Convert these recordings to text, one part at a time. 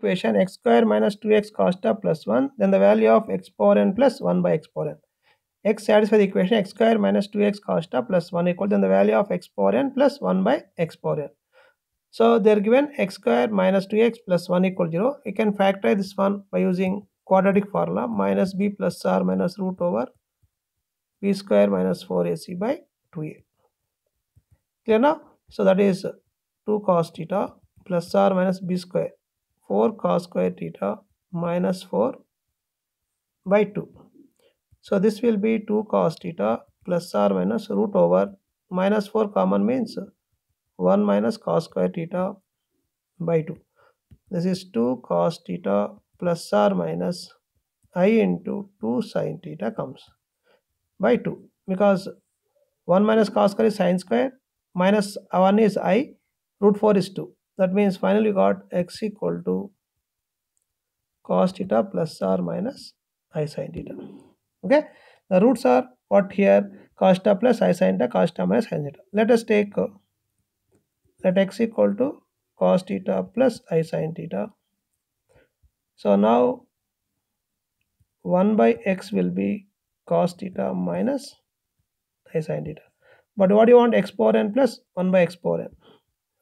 equation x square minus 2x cos theta plus 1 then the value of x power n plus 1 by x power n. x satisfies the equation x square minus 2x cos theta plus 1 equal then the value of x power n plus 1 by x power n. So they are given x square minus 2x plus 1 equal 0. You can factorize this one by using quadratic formula minus b plus r minus root over b square minus 4ac by 2a. Clear now? So that is 2 cos theta plus r minus b square 4 cos square theta minus 4 by 2. So this will be 2 cos theta plus or minus root over minus 4 common means 1 minus cos square theta by 2. This is 2 cos theta plus or minus i into 2 sin theta comes by 2 because 1 minus cos square is sin square minus 1 is i root 4 is 2 that means finally we got x equal to cos theta plus r minus i sin theta okay the roots are what here cos theta plus i sin theta cos theta minus sin theta let us take uh, let x equal to cos theta plus i sin theta so now 1 by x will be cos theta minus i sin theta but what do you want x power n plus 1 by x power n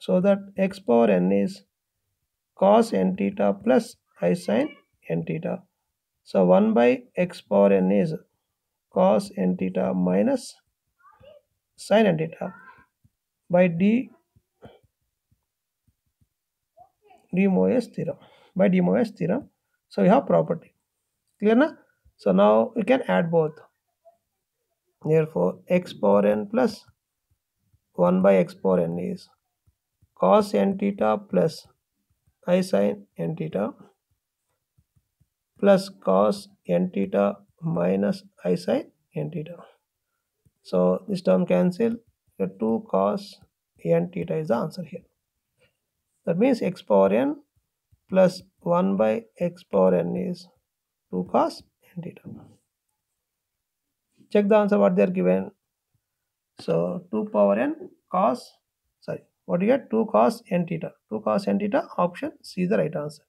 so that x power n is cos n theta plus i sine n theta. So 1 by x power n is cos n theta minus sine n theta by d d Moyes theorem by d Moyes theorem. So we have property. Clear na? So now we can add both. Therefore x power n plus 1 by x power n is cos n theta plus i sin n theta plus cos n theta minus i sin n theta. So this term cancel the 2 cos n theta is the answer here. That means x power n plus 1 by x power n is 2 cos n theta. Check the answer what they are given. So 2 power n cos sorry what do you get 2 cos n theta 2 cos n theta option c is the right answer